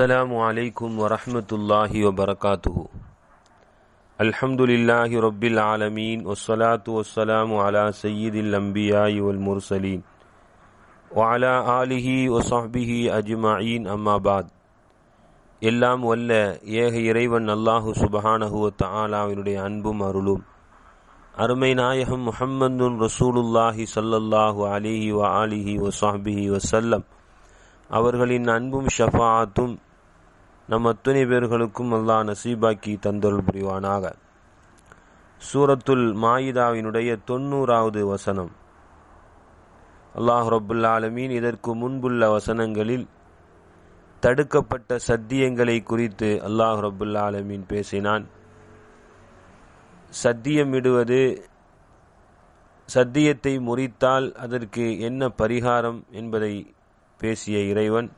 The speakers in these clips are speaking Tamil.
السلام عليكم ورحمة الله وبركاته الحمد لله رب العالمين والصلاة والسلام على سيد الأنبياء والمرسلين وعلى آله وصحبه أجمعين أما بعد எல்லாம் வல்ல ஏக இறைவன் அல்லாஹு சுபஹானஹுவ தாலாவினுடைய அன்பும் அருளும் அருமை நாயகம் முஹம்மதுன் ரசூலுல்லாஹி சல்லல்லாஹு அலிஹி வ ஆலிஹி வ சாஹிபிஹி வசல்லம் அவர்களின் அன்பும் ஷஃபாத்தும் நம் அத்தனை பேர்களுக்கும் அல்லாஹ் நசீபாக்கி தந்தருள் புரிவானாக சூரத்துல் மாயிதாவினுடைய தொண்ணூறாவது வசனம் அல்லாஹ் ஆலமீன் இதற்கு முன்புள்ள வசனங்களில் தடுக்கப்பட்ட சத்தியங்களை குறித்து அல்லாஹ் ஆலமீன் பேசினான் சத்தியமிடுவது சத்தியத்தை முறித்தால் அதற்கு என்ன பரிகாரம் என்பதை பேசிய இறைவன்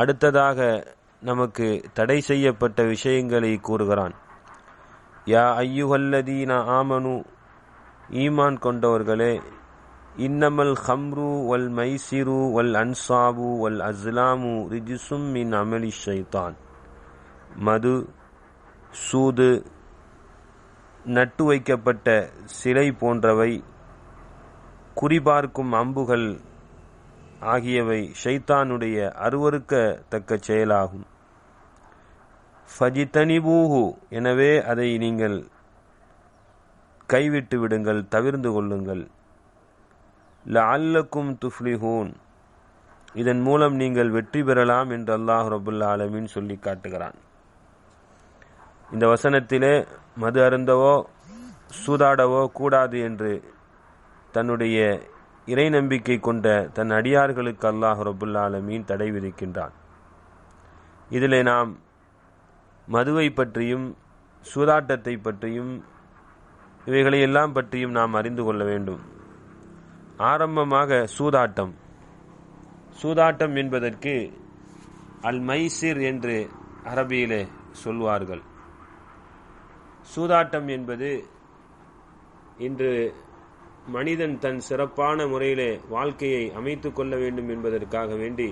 அடுத்ததாக நமக்கு தடை செய்யப்பட்ட விஷயங்களை கூறுகிறான் யா ஐயுஹல்லதீன ஆமனு ஈமான் கொண்டவர்களே இன்னமல் ஹம்ரு வல் மைசிரு வல் அன்சாபு வல் அஸ்லாமு ரிஜிசும் மின் அமலி ஷைதான் மது சூது நட்டு வைக்கப்பட்ட சிலை போன்றவை குறிபார்க்கும் அம்புகள் ஆகியவை ஷைத்தானுடைய அருவறுக்கத்தக்க செயலாகும் ஃபஜிதனிபூஹு எனவே அதை நீங்கள் கைவிட்டு விடுங்கள் தவிர்ந்து கொள்ளுங்கள் ல துஃப்லி ஹூன் இதன் மூலம் நீங்கள் வெற்றி பெறலாம் என்று அல்லாஹ் ரபுல்லா ஆலமின் சொல்லி காட்டுகிறான் இந்த வசனத்திலே மது அருந்தவோ சூதாடவோ கூடாது என்று தன்னுடைய இறை நம்பிக்கை கொண்ட தன் அடியார்களுக்கு அல்லாஹ் மீன் தடை விதிக்கின்றான் இதில் நாம் மதுவை பற்றியும் சூதாட்டத்தை பற்றியும் இவைகளை எல்லாம் பற்றியும் நாம் அறிந்து கொள்ள வேண்டும் ஆரம்பமாக சூதாட்டம் சூதாட்டம் என்பதற்கு அல் மைசிர் என்று அரபியிலே சொல்வார்கள் சூதாட்டம் என்பது இன்று மனிதன் தன் சிறப்பான முறையிலே வாழ்க்கையை அமைத்து கொள்ள வேண்டும் என்பதற்காக வேண்டி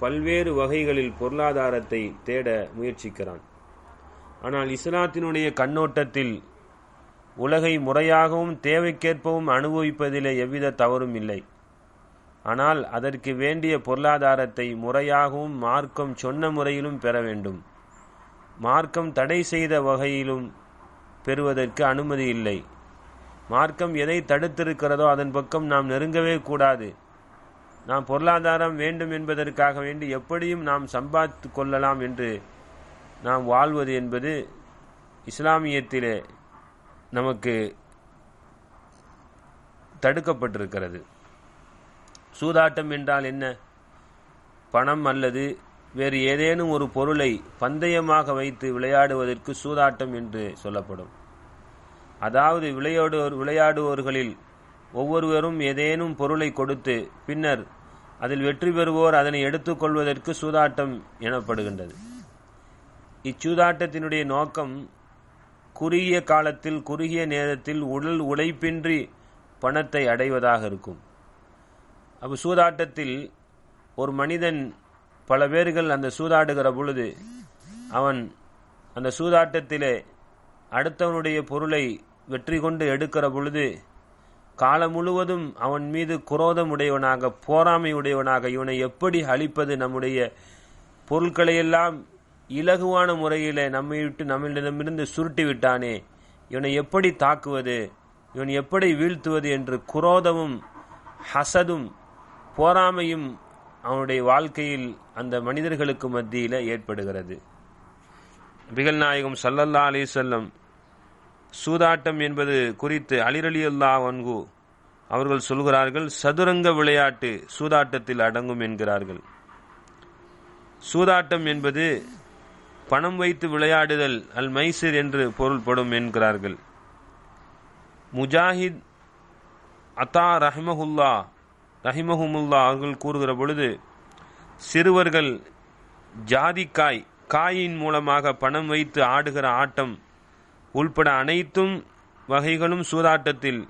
பல்வேறு வகைகளில் பொருளாதாரத்தை தேட முயற்சிக்கிறான் ஆனால் இஸ்லாத்தினுடைய கண்ணோட்டத்தில் உலகை முறையாகவும் தேவைக்கேற்பவும் அனுபவிப்பதிலே எவ்வித தவறும் இல்லை ஆனால் அதற்கு வேண்டிய பொருளாதாரத்தை முறையாகவும் மார்க்கம் சொன்ன முறையிலும் பெற வேண்டும் மார்க்கம் தடை செய்த வகையிலும் பெறுவதற்கு அனுமதி இல்லை மார்க்கம் எதை தடுத்திருக்கிறதோ அதன் பக்கம் நாம் நெருங்கவே கூடாது நாம் பொருளாதாரம் வேண்டும் என்பதற்காக வேண்டி எப்படியும் நாம் சம்பாதித்து கொள்ளலாம் என்று நாம் வாழ்வது என்பது இஸ்லாமியத்திலே நமக்கு தடுக்கப்பட்டிருக்கிறது சூதாட்டம் என்றால் என்ன பணம் அல்லது வேறு ஏதேனும் ஒரு பொருளை பந்தயமாக வைத்து விளையாடுவதற்கு சூதாட்டம் என்று சொல்லப்படும் அதாவது விளையாடுவோர் விளையாடுவோர்களில் ஒவ்வொருவரும் ஏதேனும் பொருளை கொடுத்து பின்னர் அதில் வெற்றி பெறுவோர் அதனை எடுத்துக்கொள்வதற்கு சூதாட்டம் எனப்படுகின்றது இச்சூதாட்டத்தினுடைய நோக்கம் குறுகிய காலத்தில் குறுகிய நேரத்தில் உடல் உழைப்பின்றி பணத்தை அடைவதாக இருக்கும் அப்போ சூதாட்டத்தில் ஒரு மனிதன் பல பேர்கள் அந்த சூதாடுகிற பொழுது அவன் அந்த சூதாட்டத்திலே அடுத்தவனுடைய பொருளை வெற்றி கொண்டு எடுக்கிற பொழுது காலம் முழுவதும் அவன் மீது குரோதம் உடையவனாக போராமை உடையவனாக இவனை எப்படி அழிப்பது நம்முடைய பொருட்களையெல்லாம் இலகுவான முறையில் நம்மை விட்டு நம்மளிடமிருந்து சுருட்டி விட்டானே இவனை எப்படி தாக்குவது இவன் எப்படி வீழ்த்துவது என்று குரோதமும் ஹசதும் போராமையும் அவனுடைய வாழ்க்கையில் அந்த மனிதர்களுக்கு மத்தியில் ஏற்படுகிறது பிகல் நாயகம் சல்லல்லா அலி செல்லம் சூதாட்டம் என்பது குறித்து அலிரலியுல்லா வன்கு அவர்கள் சொல்கிறார்கள் சதுரங்க விளையாட்டு சூதாட்டத்தில் அடங்கும் என்கிறார்கள் சூதாட்டம் என்பது பணம் வைத்து விளையாடுதல் அல் மைசூர் என்று பொருள்படும் என்கிறார்கள் முஜாஹித் அத்தா ரஹ்மஹுல்லா ரஹிமஹுமுல்லா அவர்கள் கூறுகிற பொழுது சிறுவர்கள் ஜாதிக்காய் காயின் மூலமாக பணம் வைத்து ஆடுகிற ஆட்டம் உள்பட அனைத்தும் வகைகளும் சூதாட்டத்தில்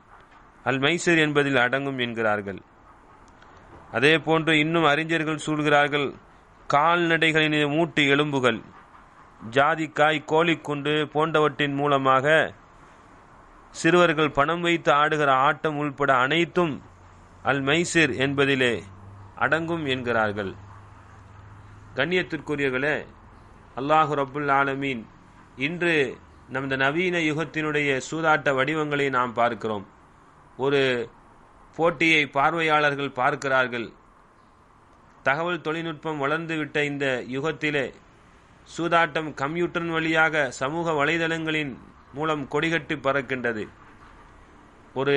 அல் மைசர் என்பதில் அடங்கும் என்கிறார்கள் அதே போன்று இன்னும் அறிஞர்கள் சூழ்கிறார்கள் கால்நடைகளின் மூட்டு எலும்புகள் ஜாதிக்காய் கோழிக்குண்டு போன்றவற்றின் மூலமாக சிறுவர்கள் பணம் வைத்து ஆடுகிற ஆட்டம் உள்பட அனைத்தும் அல் மைசிர் என்பதிலே அடங்கும் என்கிறார்கள் கண்ணியத்திற்குரியவர்களே அல்லாஹு ரபுல் ஆலமீன் இன்று நமது நவீன யுகத்தினுடைய சூதாட்ட வடிவங்களை நாம் பார்க்கிறோம் ஒரு போட்டியை பார்வையாளர்கள் பார்க்கிறார்கள் தகவல் தொழில்நுட்பம் வளர்ந்துவிட்ட இந்த யுகத்திலே சூதாட்டம் கம்ப்யூட்டர் வழியாக சமூக வலைதளங்களின் மூலம் கொடிகட்டி பறக்கின்றது ஒரு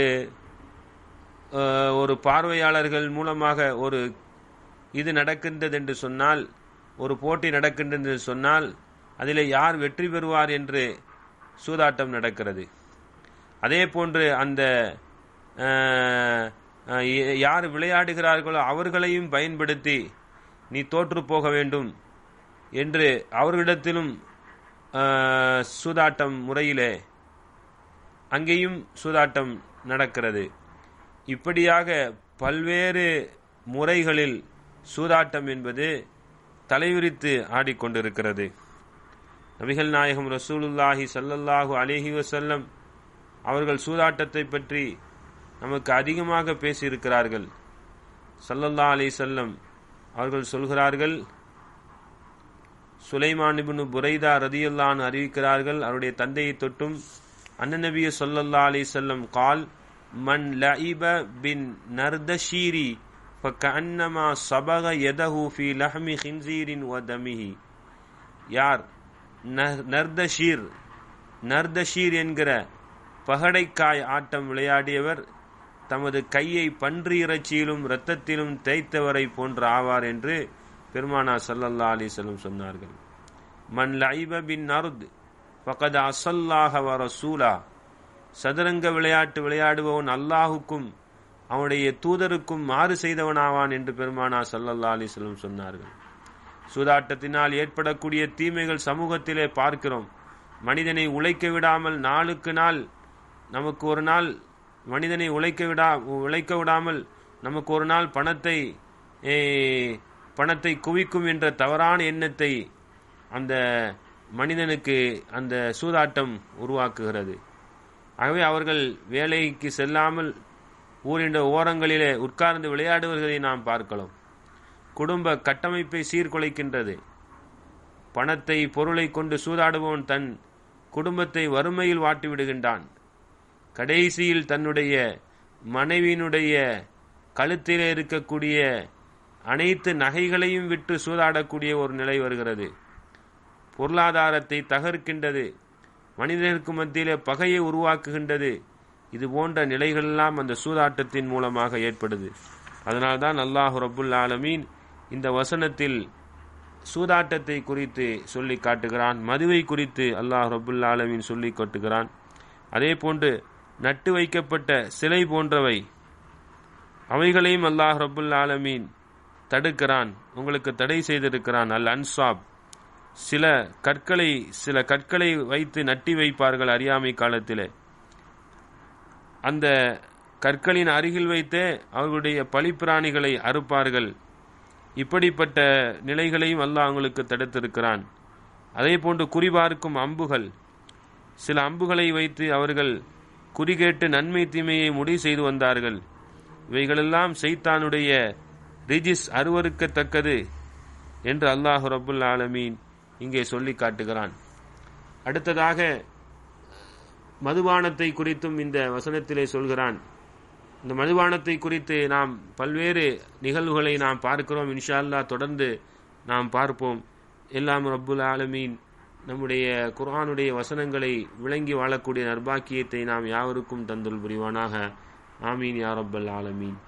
ஒரு பார்வையாளர்கள் மூலமாக ஒரு இது நடக்கின்றது என்று சொன்னால் ஒரு போட்டி நடக்கின்றது என்று சொன்னால் அதில் யார் வெற்றி பெறுவார் என்று சூதாட்டம் நடக்கிறது அதே போன்று அந்த யார் விளையாடுகிறார்களோ அவர்களையும் பயன்படுத்தி நீ தோற்று போக வேண்டும் என்று அவர்களிடத்திலும் சூதாட்டம் முறையிலே அங்கேயும் சூதாட்டம் நடக்கிறது இப்படியாக பல்வேறு முறைகளில் சூதாட்டம் என்பது தலைவிரித்து ஆடிக்கொண்டிருக்கிறது நபிகள் நாயகம் ரசூலுல்லாஹி சல்லல்லாஹு அலேஹி வசல்லம் அவர்கள் சூதாட்டத்தை பற்றி நமக்கு அதிகமாக பேசியிருக்கிறார்கள் சல்லல்லா அலி செல்லம் அவர்கள் சொல்கிறார்கள் சுலைமானிபின் புரைதா ரதியுல்லான் அறிவிக்கிறார்கள் அவருடைய தந்தையை தொட்டும் அன்னநபிய சொல்லல்லா அலி சொல்லம் கால் மன் லஇப பின் நர்தஷீரி அன்னமா சபக எதஹூஃபி லஹ்மி ஹின்சீரின் ஒ தமிஹி யார் நர்தஷீர் நர்தஷீர் என்கிற பகடைக்காய் ஆட்டம் விளையாடியவர் தமது கையை பன்றி இறைச்சியிலும் இரத்தத்திலும் தேய்த்தவரை போன்று ஆவார் என்று பெருமானா சல்லல்லா அலிசல்லம் சொன்னார்கள் மன் லைப பின் நருத் பகத அசல்லாக வர சூலா சதுரங்க விளையாட்டு விளையாடுபவன் அல்லாஹுக்கும் அவனுடைய தூதருக்கும் மாறு செய்தவனாவான் என்று பெருமானா சல்லல்லா அலிசல்லம் சொன்னார்கள் சூதாட்டத்தினால் ஏற்படக்கூடிய தீமைகள் சமூகத்திலே பார்க்கிறோம் மனிதனை உழைக்க விடாமல் நாளுக்கு நாள் நமக்கு ஒரு நாள் மனிதனை உழைக்க விடா உழைக்க விடாமல் நமக்கு ஒரு நாள் பணத்தை பணத்தை குவிக்கும் என்ற தவறான எண்ணத்தை அந்த மனிதனுக்கு அந்த சூதாட்டம் உருவாக்குகிறது ஆகவே அவர்கள் வேலைக்கு செல்லாமல் ஊரின் ஓரங்களிலே உட்கார்ந்து விளையாடுவர்களை நாம் பார்க்கலாம் குடும்ப கட்டமைப்பை சீர்குலைக்கின்றது பணத்தை பொருளை கொண்டு சூதாடுபவன் தன் குடும்பத்தை வறுமையில் வாட்டிவிடுகின்றான் கடைசியில் தன்னுடைய மனைவியினுடைய கழுத்தில் இருக்கக்கூடிய அனைத்து நகைகளையும் விட்டு சூதாடக்கூடிய ஒரு நிலை வருகிறது பொருளாதாரத்தை தகர்க்கின்றது மனிதனுக்கு மத்தியிலே பகையை உருவாக்குகின்றது இது போன்ற நிலைகளெல்லாம் அந்த சூதாட்டத்தின் மூலமாக ஏற்படுது அதனால்தான் அல்லாஹு ரபுல் ஆலமீன் இந்த வசனத்தில் சூதாட்டத்தை குறித்து சொல்லி காட்டுகிறான் மதுவை குறித்து அல்லாஹ் ரபுல்லா ஆலமின் சொல்லி காட்டுகிறான் அதே போன்று நட்டு வைக்கப்பட்ட சிலை போன்றவை அவைகளையும் அல்லாஹ் ரபுல்லா ஆலமீன் தடுக்கிறான் உங்களுக்கு தடை செய்திருக்கிறான் அல் அன்சாப் சில கற்களை சில கற்களை வைத்து நட்டி வைப்பார்கள் அறியாமை காலத்தில் அந்த கற்களின் அருகில் வைத்தே அவர்களுடைய பழிப்பிராணிகளை அறுப்பார்கள் இப்படிப்பட்ட நிலைகளையும் அல்லாஹ் அவங்களுக்கு தடுத்திருக்கிறான் அதே போன்று குறிபார்க்கும் அம்புகள் சில அம்புகளை வைத்து அவர்கள் குறிகேட்டு நன்மை தீமையை முடிவு செய்து வந்தார்கள் இவைகளெல்லாம் செய்தானுடைய ரிஜிஸ் அருவறுக்கத்தக்கது என்று அல்லாஹு ரபுல் ஆலமீன் இங்கே சொல்லி காட்டுகிறான் அடுத்ததாக மதுபானத்தை குறித்தும் இந்த வசனத்திலே சொல்கிறான் இந்த மதுபானத்தை குறித்து நாம் பல்வேறு நிகழ்வுகளை நாம் பார்க்கிறோம் இன்ஷால்லா தொடர்ந்து நாம் பார்ப்போம் எல்லாம் ரப்புல் ஆலமீன் நம்முடைய குரானுடைய வசனங்களை விளங்கி வாழக்கூடிய நர்பாக்கியத்தை நாம் யாவருக்கும் தந்துள் புரிவானாக ஆமீன் யா ரப்பல் ஆலமீன்